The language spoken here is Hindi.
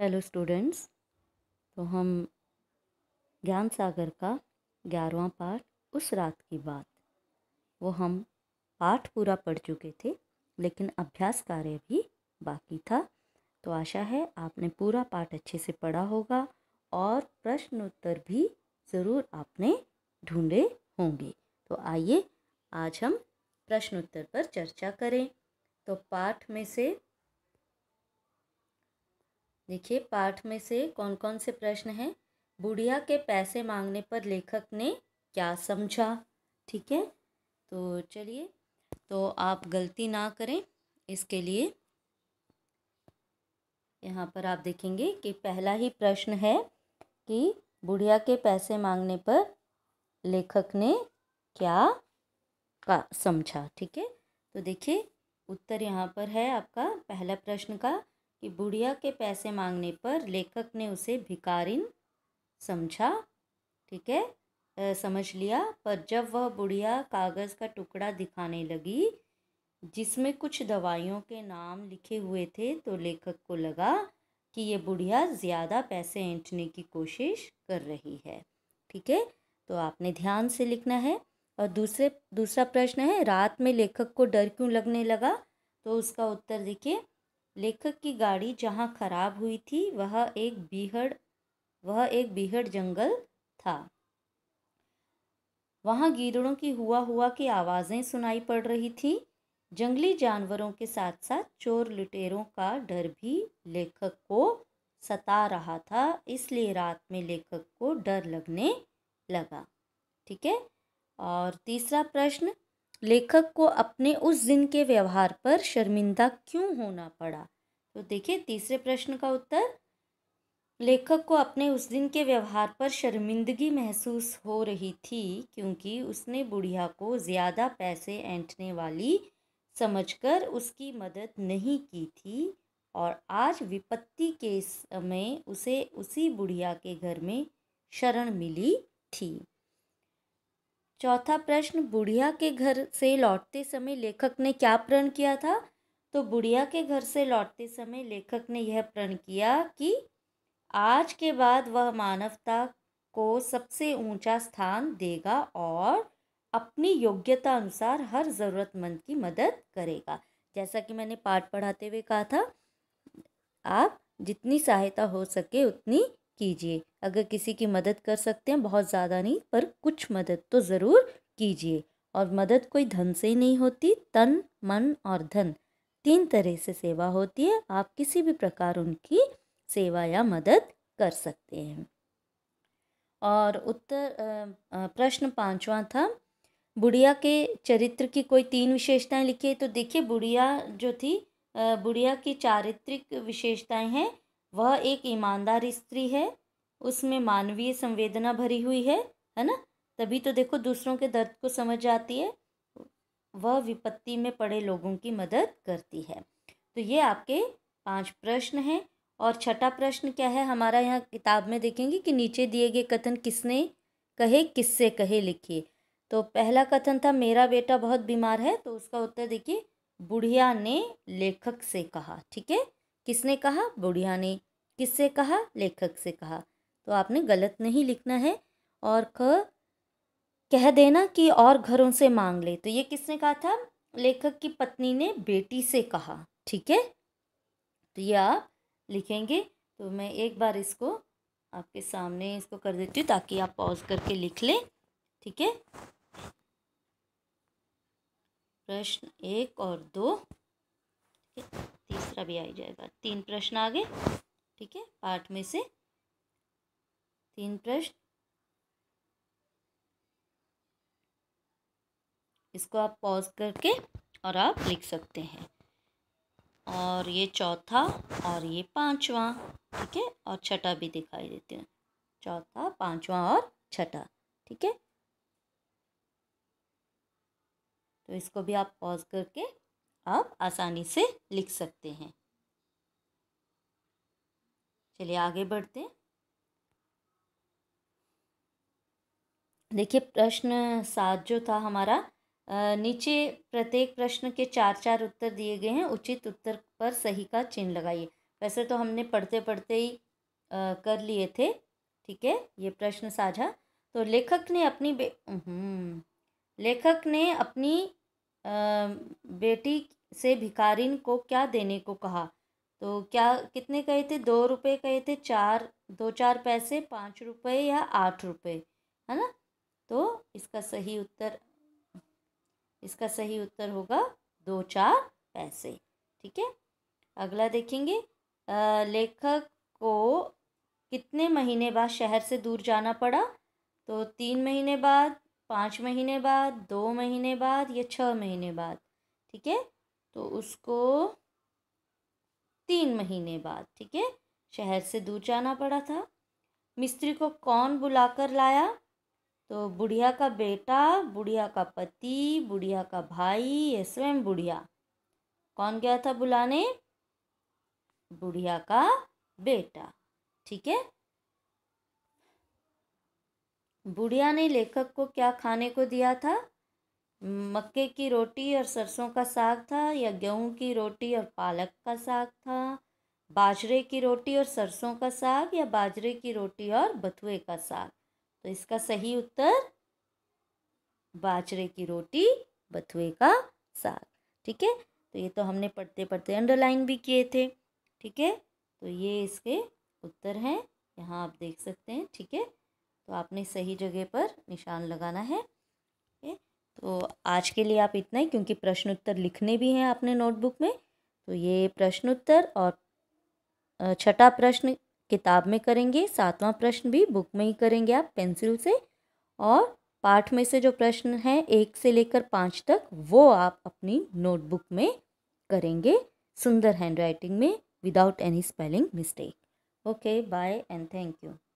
हेलो स्टूडेंट्स तो हम ज्ञान सागर का ग्यारहवा पाठ उस रात की बात वो हम पाठ पूरा पढ़ चुके थे लेकिन अभ्यास कार्य भी बाकी था तो आशा है आपने पूरा पाठ अच्छे से पढ़ा होगा और प्रश्न उत्तर भी ज़रूर आपने ढूंढे होंगे तो आइए आज हम प्रश्न उत्तर पर चर्चा करें तो पाठ में से देखिए पाठ में से कौन कौन से प्रश्न हैं बुढ़िया के पैसे मांगने पर लेखक ने क्या समझा ठीक है तो चलिए तो आप गलती ना करें इसके लिए यहाँ पर आप देखेंगे कि पहला ही प्रश्न है कि बुढ़िया के पैसे मांगने पर लेखक ने क्या का समझा ठीक है तो देखिए उत्तर यहाँ पर है आपका पहला प्रश्न का कि बुढ़िया के पैसे मांगने पर लेखक ने उसे भिकारिन समझा ठीक है समझ लिया पर जब वह बुढ़िया कागज़ का टुकड़ा दिखाने लगी जिसमें कुछ दवाइयों के नाम लिखे हुए थे तो लेखक को लगा कि ये बुढ़िया ज़्यादा पैसे ऐंठने की कोशिश कर रही है ठीक है तो आपने ध्यान से लिखना है और दूसरे दूसरा प्रश्न है रात में लेखक को डर क्यों लगने लगा तो उसका उत्तर देखिए लेखक की गाड़ी जहाँ खराब हुई थी वह एक बीहड़ वह एक बीहड़ जंगल था वहाँ गीदड़ों की हुआ हुआ की आवाज़ें सुनाई पड़ रही थी जंगली जानवरों के साथ साथ चोर लुटेरों का डर भी लेखक को सता रहा था इसलिए रात में लेखक को डर लगने लगा ठीक है और तीसरा प्रश्न लेखक को अपने उस दिन के व्यवहार पर शर्मिंदा क्यों होना पड़ा तो देखिए तीसरे प्रश्न का उत्तर लेखक को अपने उस दिन के व्यवहार पर शर्मिंदगी महसूस हो रही थी क्योंकि उसने बुढ़िया को ज़्यादा पैसे ऐंठने वाली समझकर उसकी मदद नहीं की थी और आज विपत्ति के समय उसे उसी बुढ़िया के घर में शरण मिली थी चौथा प्रश्न बुढ़िया के घर से लौटते समय लेखक ने क्या प्रण किया था तो बुढ़िया के घर से लौटते समय लेखक ने यह प्रण किया कि आज के बाद वह मानवता को सबसे ऊंचा स्थान देगा और अपनी योग्यता अनुसार हर ज़रूरतमंद की मदद करेगा जैसा कि मैंने पाठ पढ़ाते हुए कहा था आप जितनी सहायता हो सके उतनी कीजिए अगर किसी की मदद कर सकते हैं बहुत ज़्यादा नहीं पर कुछ मदद तो ज़रूर कीजिए और मदद कोई धन से ही नहीं होती तन मन और धन तीन तरह से सेवा होती है आप किसी भी प्रकार उनकी सेवा या मदद कर सकते हैं और उत्तर प्रश्न पांचवा था बुढ़िया के चरित्र की कोई तीन विशेषताएं लिखी है तो देखिए बुढ़िया जो थी बुढ़िया की चारित्रिक विशेषताएं हैं वह एक ईमानदार स्त्री है उसमें मानवीय संवेदना भरी हुई है है ना तभी तो देखो दूसरों के दर्द को समझ आती है वह विपत्ति में पड़े लोगों की मदद करती है तो ये आपके पांच प्रश्न हैं और छठा प्रश्न क्या है हमारा यहाँ किताब में देखेंगे कि नीचे दिए गए कथन किसने कहे किससे कहे लिखिए तो पहला कथन था मेरा बेटा बहुत बीमार है तो उसका उत्तर देखिए बुढ़िया ने लेखक से कहा ठीक है किसने कहा बुढ़िया ने किससे कहा लेखक से कहा तो आपने गलत नहीं लिखना है और क कह देना कि और घरों से मांग ले तो ये किसने कहा था लेखक की पत्नी ने बेटी से कहा ठीक है तो ये आप लिखेंगे तो मैं एक बार इसको आपके सामने इसको कर देती हूँ ताकि आप पॉज करके लिख लें ठीक है प्रश्न एक और दो दूसरा भी आ जाएगा तीन प्रश्न आ गए ठीक है पाठ में से तीन प्रश्न इसको आप पॉज करके और आप लिख सकते हैं और ये चौथा और ये पांचवा ठीक है और छठा भी दिखाई देते हैं चौथा पांचवा और छठा ठीक है तो इसको भी आप पॉज करके आप आसानी से लिख सकते हैं चलिए आगे बढ़ते हैं देखिए प्रश्न सात जो था हमारा नीचे प्रत्येक प्रश्न के चार चार उत्तर दिए गए हैं उचित उत्तर पर सही का चिन्ह लगाइए वैसे तो हमने पढ़ते पढ़ते ही आ, कर लिए थे ठीक है ये प्रश्न साझा तो लेखक ने अपनी बे लेखक ने अपनी आ, बेटी से भिखारिन को क्या देने को कहा तो क्या कितने कहे थे दो रुपए कहे थे चार दो चार पैसे पाँच रुपए या आठ रुपए है ना तो इसका सही उत्तर इसका सही उत्तर होगा दो चार पैसे ठीक है अगला देखेंगे आ, लेखक को कितने महीने बाद शहर से दूर जाना पड़ा तो तीन महीने बाद पाँच महीने बाद दो महीने बाद या छः महीने बाद ठीक है तो उसको तीन महीने बाद ठीक है शहर से दूर जाना पड़ा था मिस्त्री को कौन बुलाकर लाया तो बुढ़िया का बेटा बुढ़िया का पति बुढ़िया का भाई ये स्वयं बुढ़िया कौन गया था बुलाने बुढ़िया का बेटा ठीक है बुढ़िया ने लेखक को क्या खाने को दिया था मक्के की रोटी और सरसों का साग था या गेहूं की रोटी और पालक का साग था बाजरे की रोटी और सरसों का साग या बाजरे की रोटी और बथुए का साग तो इसका सही उत्तर बाजरे की रोटी बथुए का साग ठीक है तो ये तो हमने पढ़ते पढ़ते अंडरलाइन भी किए थे ठीक है तो ये इसके उत्तर हैं यहाँ आप देख सकते हैं ठीक है तो आपने सही जगह पर निशान लगाना है तो आज के लिए आप इतना ही क्योंकि प्रश्न उत्तर लिखने भी हैं आपने नोटबुक में तो ये प्रश्न उत्तर और छठा प्रश्न किताब में करेंगे सातवां प्रश्न भी बुक में ही करेंगे आप पेंसिल से और पाठ में से जो प्रश्न हैं एक से लेकर पाँच तक वो आप अपनी नोटबुक में करेंगे सुंदर हैंडराइटिंग में without any spelling mistake okay bye and thank you